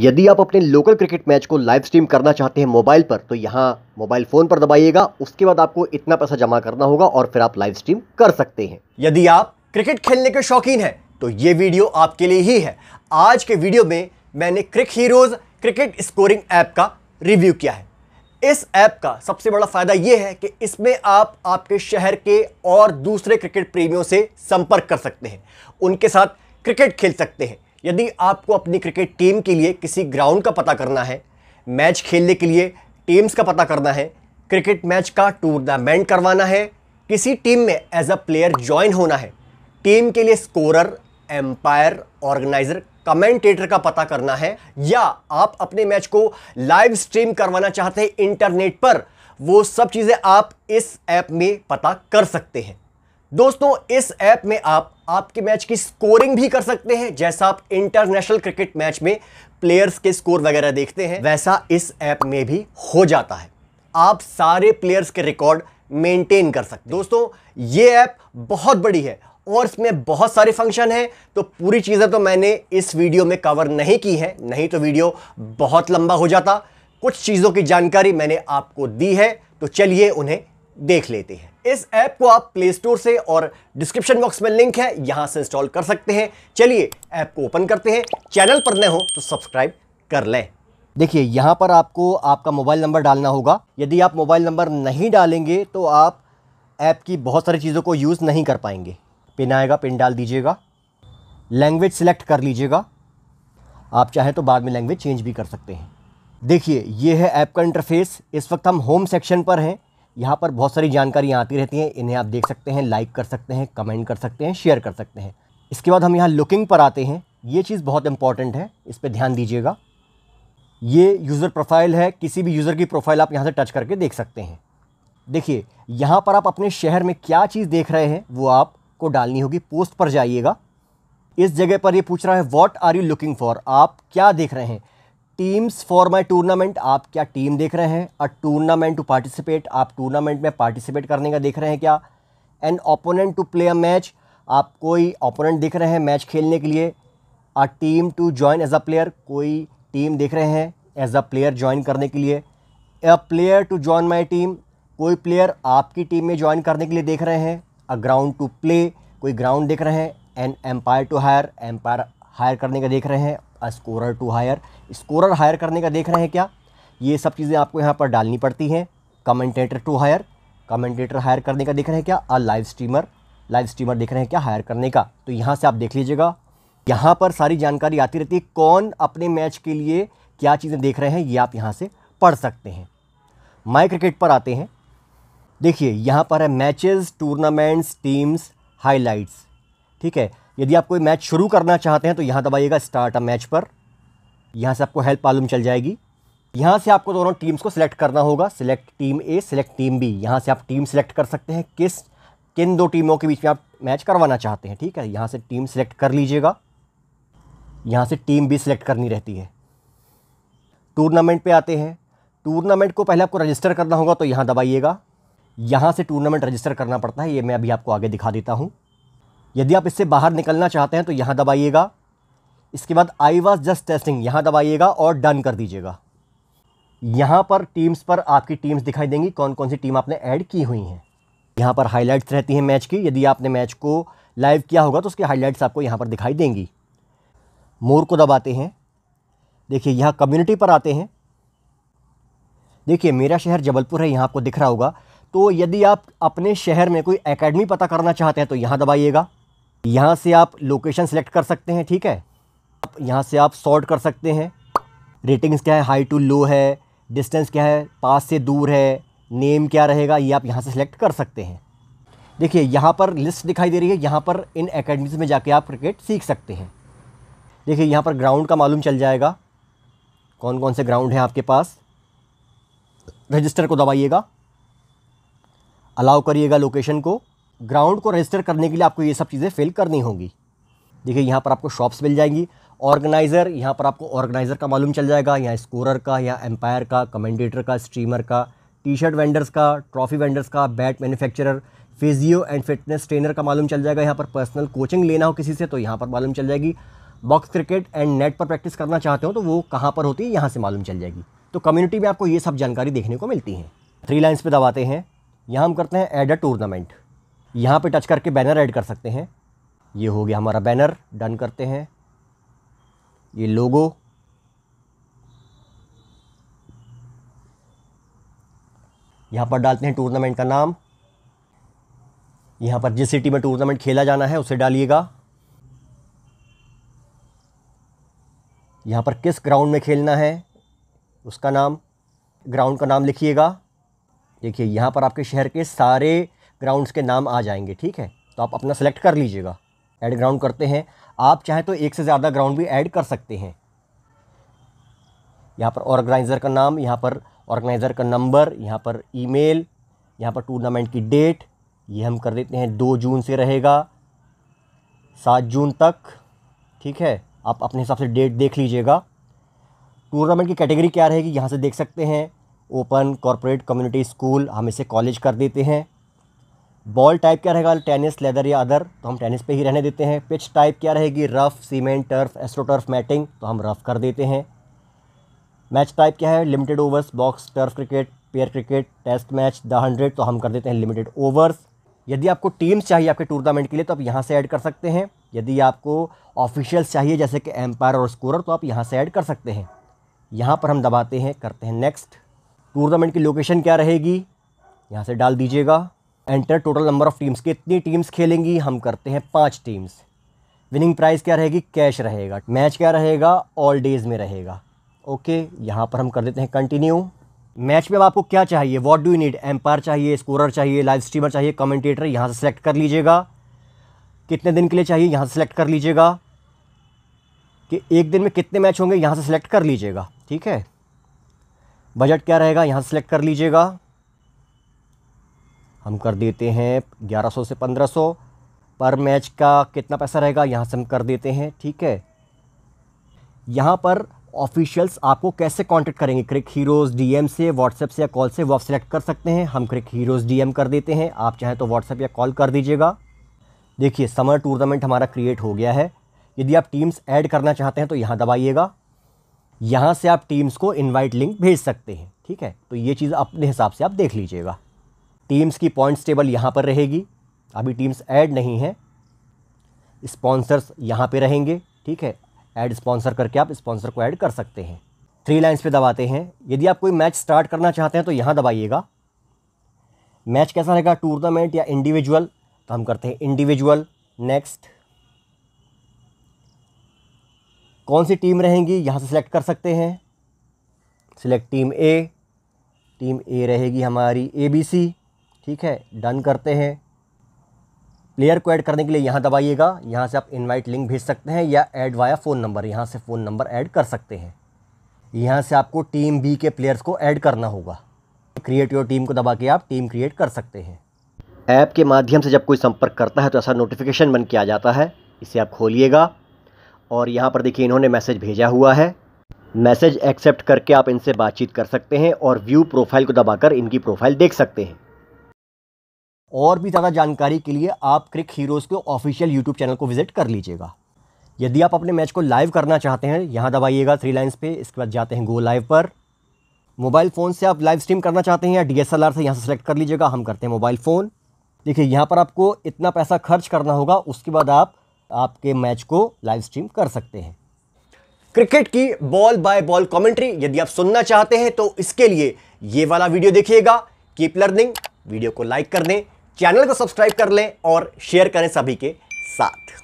यदि आप अपने लोकल क्रिकेट मैच को लाइव स्ट्रीम करना चाहते हैं मोबाइल पर तो यहाँ मोबाइल फ़ोन पर दबाइएगा उसके बाद आपको इतना पैसा जमा करना होगा और फिर आप लाइव स्ट्रीम कर सकते हैं यदि आप क्रिकेट खेलने के शौकीन हैं तो ये वीडियो आपके लिए ही है आज के वीडियो में मैंने CricHeroes cricket scoring app का रिव्यू किया है इस ऐप का सबसे बड़ा फ़ायदा यह है कि इसमें आप आपके शहर के और दूसरे क्रिकेट प्रेमियों से संपर्क कर सकते हैं उनके साथ क्रिकेट खेल सकते हैं यदि आपको अपनी क्रिकेट टीम के लिए किसी ग्राउंड का पता करना है मैच खेलने के लिए टीम्स का पता करना है क्रिकेट मैच का टूर्नामेंट करवाना है किसी टीम में एज अ प्लेयर ज्वाइन होना है टीम के लिए स्कोरर एम्पायर ऑर्गेनाइजर कमेंटेटर का पता करना है या आप अपने मैच को लाइव स्ट्रीम करवाना चाहते हैं इंटरनेट पर वो सब चीज़ें आप इस ऐप में पता कर सकते हैं दोस्तों इस ऐप में आप आपके मैच की स्कोरिंग भी कर सकते हैं जैसा आप इंटरनेशनल क्रिकेट मैच में प्लेयर्स के स्कोर वगैरह देखते हैं वैसा इस ऐप में भी हो जाता है आप सारे प्लेयर्स के रिकॉर्ड मेंटेन कर सकते दोस्तों ये ऐप बहुत बड़ी है और इसमें बहुत सारे फंक्शन हैं तो पूरी चीज़ें तो मैंने इस वीडियो में कवर नहीं की है नहीं तो वीडियो बहुत लंबा हो जाता कुछ चीज़ों की जानकारी मैंने आपको दी है तो चलिए उन्हें देख लेते हैं इस ऐप को आप प्ले स्टोर से और डिस्क्रिप्शन बॉक्स में लिंक है यहां से इंस्टॉल कर सकते हैं चलिए ऐप को ओपन करते हैं चैनल पर नए हो तो सब्सक्राइब कर लें देखिए यहाँ पर आपको आपका मोबाइल नंबर डालना होगा यदि आप मोबाइल नंबर नहीं डालेंगे तो आप ऐप की बहुत सारी चीज़ों को यूज़ नहीं कर पाएंगे पिन आएगा पिन डाल दीजिएगा लैंग्वेज सिलेक्ट कर लीजिएगा आप चाहें तो बाद में लैंग्वेज चेंज भी कर सकते हैं देखिए ये है ऐप का इंटरफेस इस वक्त हम होम सेक्शन पर हैं यहाँ पर बहुत सारी जानकारियाँ आती रहती हैं इन्हें आप देख सकते हैं लाइक कर सकते हैं कमेंट कर सकते हैं शेयर कर सकते हैं इसके बाद हम यहाँ लुकिंग पर आते हैं ये चीज़ बहुत इंपॉर्टेंट है इस पर ध्यान दीजिएगा ये यूज़र प्रोफाइल है किसी भी यूज़र की प्रोफाइल आप यहाँ से टच करके देख सकते हैं देखिए यहाँ पर आप अपने शहर में क्या चीज़ देख रहे हैं वो आपको डालनी होगी पोस्ट पर जाइएगा इस जगह पर ये पूछ रहा है what are you looking for आप क्या देख रहे हैं टीम्स फॉर माई टूर्नामेंट आप क्या टीम देख रहे हैं अ टूर्नामेंट टू पार्टिसिपेट आप टूर्नामेंट में पार्टिसिपेट करने का देख रहे हैं क्या an opponent to play a match आप कोई ओपोनेंट देख रहे हैं मैच खेलने के लिए a team to join as a player कोई टीम देख रहे हैं एज अ प्लेयर ज्वाइन करने के लिए a player to join my team कोई प्लेयर आपकी टीम में ज्वाइन करने के लिए देख रहे हैं अ ग्राउंड टू प्ले कोई ग्राउंड देख रहे हैं an umpire to hire umpire hire करने का देख रहे हैं a scorer to hire scorer hire करने का देख रहे हैं क्या ये सब चीज़ें आपको यहाँ पर डालनी पड़ती हैं commentator to hire commentator hire करने का देख रहे हैं क्या a live streamer live streamer देख रहे हैं क्या हायर करने का तो यहाँ से आप देख लीजिएगा यहाँ पर सारी जानकारी आती रहती है कौन अपने मैच के लिए क्या चीज़ें देख रहे हैं ये आप यहाँ से पढ़ सकते हैं माई क्रिकेट पर आते हैं देखिए यहाँ पर है मैचेस टूर्नामेंट्स टीम्स हाइलाइट्स ठीक है यदि आप कोई मैच शुरू करना चाहते हैं तो यहाँ दबाइएगा स्टार्ट अ मैच पर यहाँ से आपको हेल्प मालूम चल जाएगी यहाँ से आपको दोनों टीम्स को सिलेक्ट करना होगा select team A select team B यहाँ से आप टीम सिलेक्ट कर सकते हैं किस किन दो टीमों के बीच में आप मैच करवाना चाहते हैं ठीक है यहाँ से टीम सिलेक्ट कर लीजिएगा यहाँ से टीम बी सिलेक्ट करनी रहती है टूर्नामेंट पे आते हैं टूर्नामेंट को पहले आपको रजिस्टर करना होगा तो यहाँ दबाइएगा यहाँ से टूर्नामेंट रजिस्टर करना पड़ता है ये मैं अभी आपको आगे दिखा देता हूँ यदि आप इससे बाहर निकलना चाहते हैं तो यहाँ दबाइएगा इसके बाद आई वॉज जस्ट टेस्टिंग यहाँ दबाइएगा और डन कर दीजिएगा यहाँ पर टीम्स पर आपकी टीम्स दिखाई देंगी कौन कौन सी टीम आपने ऐड की हुई हैं यहाँ पर हाईलाइट्स रहती हैं मैच की यदि आपने मैच को लाइव किया होगा तो उसकी हाईलाइट्स आपको यहाँ पर दिखाई देंगी मोर को दबाते हैं देखिए यहाँ कम्युनिटी पर आते हैं देखिए मेरा शहर जबलपुर है यहाँ आपको दिख रहा होगा तो यदि आप अपने शहर में कोई एकेडमी पता करना चाहते हैं तो यहाँ दबाइएगा यहाँ से आप लोकेशन सेलेक्ट कर सकते हैं ठीक है यहाँ से आप सॉर्ट कर सकते हैं रेटिंग्स क्या है हाई टू लो है डिस्टेंस क्या है पास से दूर है नेम क्या रहेगा ये आप यहाँ से सिलेक्ट कर सकते हैं देखिए यहाँ पर लिस्ट दिखाई दे रही है यहाँ पर इन अकेडमीज़ में जाके आप क्रिकेट सीख सकते हैं देखिए यहाँ पर ग्राउंड का मालूम चल जाएगा कौन कौन से ग्राउंड हैं आपके पास रजिस्टर को दबाइएगा अलाउ करिएगा लोकेशन को ग्राउंड को रजिस्टर करने के लिए आपको ये सब चीज़ें फिल करनी होंगी देखिए यहाँ पर आपको शॉप्स मिल जाएंगी ऑर्गेनाइज़र यहाँ पर आपको ऑर्गेनाइज़र का मालूम चल जाएगा यहाँ स्कोरर का या एम्पायर का कमेंडेटर का स्ट्रीमर का टी शर्ट वेंडर्स का ट्रॉफी वेंडर्स का bat manufacturer physio and fitness trainer का मालूम चल जाएगा यहाँ पर पर्सनल कोचिंग लेना हो किसी से तो यहाँ पर मालूम चल जाएगी बॉक्स क्रिकेट एंड नेट पर प्रैक्टिस करना चाहते हो तो वो कहाँ पर होती है यहाँ से मालूम चल जाएगी तो कम्युनिटी में आपको ये सब जानकारी देखने को मिलती है थ्री लाइन्स पर दबाते हैं यहाँ हम करते हैं एड अ टूर्नामेंट यहाँ पे टच करके बैनर ऐड कर सकते हैं ये हो गया हमारा बैनर डन करते हैं ये लोगो यहाँ पर डालते हैं टूर्नामेंट का नाम यहाँ पर जिस सिटी में टूर्नामेंट खेला जाना है उसे डालिएगा यहाँ पर किस ग्राउंड में खेलना है उसका नाम ग्राउंड का नाम लिखिएगा देखिए यहाँ पर आपके शहर के सारे ग्राउंड्स के नाम आ जाएंगे ठीक है तो आप अपना सेलेक्ट कर लीजिएगा ऐड ग्राउंड करते हैं आप चाहें तो एक से ज़्यादा ग्राउंड भी ऐड कर सकते हैं यहाँ पर ऑर्गेनाइज़र का नाम यहाँ पर ऑर्गेनाइज़र का नंबर यहाँ पर ईमेल यहाँ पर टूर्नामेंट की डेट ये हम कर देते हैं दो जून से रहेगा सात जून तक ठीक है आप अपने हिसाब से डेट देख लीजिएगा टूर्नामेंट की कैटेगरी क्या रहेगी यहाँ से देख सकते हैं ओपन कॉरपोरेट कम्युनिटी स्कूल हम इसे कॉलेज कर देते हैं बॉल टाइप क्या रहेगा टेनिस लेदर या अदर तो हम टेनिस पे ही रहने देते हैं पिच टाइप क्या रहेगी rough cement turf astroturf matting तो हम रफ़ कर देते हैं मैच टाइप क्या है limited overs box turf cricket pair cricket test match the hundred तो हम कर देते हैं लिमिटेड ओवर्स यदि आपको टीम्स चाहिए आपके टूर्नामेंट के लिए तो आप यहाँ से ऐड कर सकते हैं यदि आपको ऑफिशियल्स चाहिए जैसे कि एम्पायर और स्कोरर तो आप यहाँ से ऐड कर सकते हैं यहाँ पर हम दबाते हैं करते हैं नेक्स्ट टूर्नामेंट की लोकेशन क्या रहेगी यहाँ से डाल दीजिएगा enter total number of teams कितनी टीम्स खेलेंगी हम करते हैं पाँच टीम्स विनिंग प्राइस क्या रहेगी कैश रहेगा मैच क्या रहेगा ऑल डेज़ में रहेगा ओके यहाँ पर हम कर देते हैं कंटिन्यू मैच में अब आपको क्या चाहिए what do you need umpire चाहिए स्कोरर चाहिए लाइव स्ट्रीमर चाहिए कमेंटेटर यहाँ से सेलेक्ट कर लीजिएगा कितने दिन के लिए चाहिए यहाँ से सेलेक्ट कर लीजिएगा कि एक दिन में कितने मैच होंगे यहाँ से सेलेक्ट कर लीजिएगा ठीक है बजट क्या रहेगा यहाँ सेलेक्ट कर लीजिएगा हम कर देते हैं 1100 से 1500 पर मैच का कितना पैसा रहेगा यहाँ से हम कर देते हैं ठीक है यहाँ पर ऑफिशियल्स आपको कैसे कांटेक्ट करेंगे क्रिक हीरोज़ डीएम से व्हाट्सएप से या कॉल से वो आप सेलेक्ट कर सकते हैं हम क्रिक हीरोज़ डीएम कर देते हैं आप चाहें तो व्हाट्सएप या कॉल कर दीजिएगा देखिए समर टूर्नामेंट हमारा क्रिएट हो गया है यदि आप टीम्स ऐड करना चाहते हैं तो यहाँ दबाइएगा यहाँ से आप टीम्स को इन्वाइट लिंक भेज सकते हैं ठीक है तो ये चीज़ अपने हिसाब से आप देख लीजिएगा टीम्स की पॉइंट्स टेबल यहाँ पर रहेगी अभी टीम्स ऐड नहीं हैं स्पॉन्सर्स यहाँ पे रहेंगे ठीक है ऐड स्पॉन्सर करके आप स्पॉन्सर को ऐड कर सकते हैं थ्री लाइन्स पे दबाते हैं यदि आप कोई मैच स्टार्ट करना चाहते हैं तो यहाँ दबाइएगा मैच कैसा रहेगा टूर्नामेंट या इंडिविजुअल तो हम करते हैं इंडिविजुअल नेक्स्ट कौन सी टीम रहेंगी यहाँ से सिलेक्ट कर सकते हैं select team A team A रहेगी हमारी ए बी सी ठीक है डन करते हैं प्लेयर को ऐड करने के लिए यहाँ दबाइएगा यहाँ से आप इनवाइट लिंक भेज सकते हैं या ऐड वाया फ़ोन नंबर यहाँ से फ़ोन नंबर ऐड कर सकते हैं यहाँ से आपको टीम बी के प्लेयर्स को ऐड करना होगा क्रिएट योर टीम को दबा के आप टीम क्रिएट कर सकते हैं ऐप के माध्यम से जब कोई संपर्क करता है तो ऐसा नोटिफिकेशन बन के आ जाता है इसे आप खोलिएगा और यहाँ पर देखिए इन्होंने मैसेज भेजा हुआ है मैसेज एक्सेप्ट करके आप इनसे बातचीत कर सकते हैं और व्यू प्रोफाइल को दबाकर इनकी प्रोफाइल देख सकते हैं और भी ज़्यादा जानकारी के लिए आप क्रिक हीरोज़ के ऑफिशियल यूट्यूब चैनल को विजिट कर लीजिएगा यदि आप अपने मैच को लाइव करना चाहते हैं यहाँ दबाइएगा थ्री लाइन्स पे इसके बाद जाते हैं गो लाइव पर मोबाइल फ़ोन से आप लाइव स्ट्रीम करना चाहते हैं या डी से यहाँ से सेलेक्ट कर लीजिएगा हम करते हैं मोबाइल फ़ोन देखिए यहाँ पर आपको इतना पैसा खर्च करना होगा उसके बाद आप आपके मैच को लाइव स्ट्रीम कर सकते हैं क्रिकेट की बॉल बाय बॉल कमेंट्री यदि आप सुनना चाहते हैं तो इसके लिए ये वाला वीडियो देखिएगा कीप लर्निंग वीडियो को लाइक कर दें चैनल को सब्सक्राइब कर लें और शेयर करें सभी के साथ